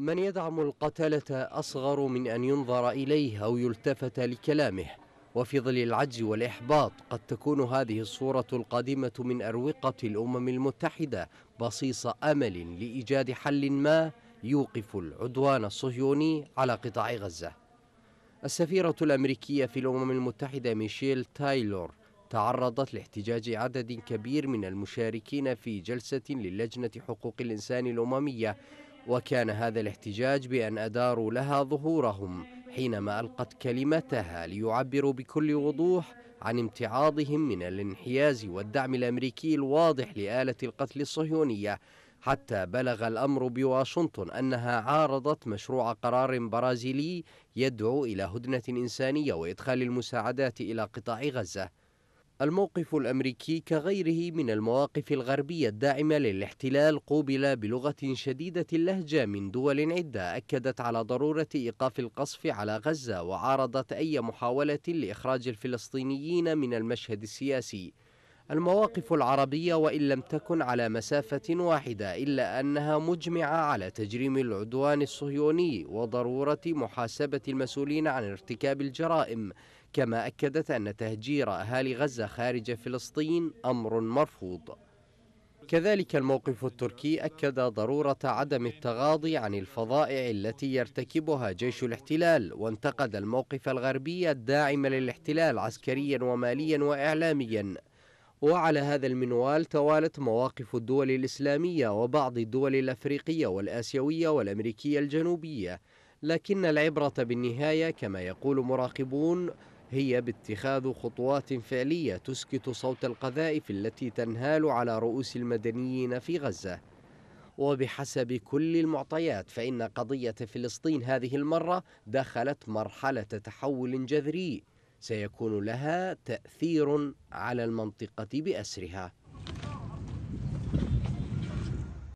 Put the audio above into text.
من يدعم القتلة أصغر من أن ينظر إليه أو يلتفت لكلامه وفي ظل العجز والإحباط قد تكون هذه الصورة القادمة من أروقة الأمم المتحدة بصيص أمل لإيجاد حل ما يوقف العدوان الصهيوني على قطاع غزة السفيرة الأمريكية في الأمم المتحدة ميشيل تايلور تعرضت لاحتجاج عدد كبير من المشاركين في جلسة للجنة حقوق الإنسان الأممية وكان هذا الاحتجاج بأن أداروا لها ظهورهم حينما ألقت كلمتها ليعبروا بكل وضوح عن امتعاضهم من الانحياز والدعم الأمريكي الواضح لآلة القتل الصهيونية حتى بلغ الأمر بواشنطن أنها عارضت مشروع قرار برازيلي يدعو إلى هدنة إنسانية وإدخال المساعدات إلى قطاع غزة الموقف الأمريكي كغيره من المواقف الغربية الداعمة للاحتلال قوبل بلغة شديدة اللهجة من دول عدة أكدت على ضرورة إيقاف القصف على غزة وعارضت أي محاولة لإخراج الفلسطينيين من المشهد السياسي المواقف العربية وإن لم تكن على مسافة واحدة إلا أنها مجمعة على تجريم العدوان الصهيوني وضرورة محاسبة المسؤولين عن ارتكاب الجرائم كما أكدت أن تهجير أهالي غزة خارج فلسطين أمر مرفوض كذلك الموقف التركي أكد ضرورة عدم التغاضي عن الفظائع التي يرتكبها جيش الاحتلال وانتقد الموقف الغربي الداعم للاحتلال عسكريا وماليا وإعلاميا وعلى هذا المنوال توالت مواقف الدول الإسلامية وبعض الدول الأفريقية والآسيوية والأمريكية الجنوبية لكن العبرة بالنهاية كما يقول مراقبون هي باتخاذ خطوات فعلية تسكت صوت القذائف التي تنهال على رؤوس المدنيين في غزة وبحسب كل المعطيات فإن قضية فلسطين هذه المرة دخلت مرحلة تحول جذري سيكون لها تأثير على المنطقة بأسرها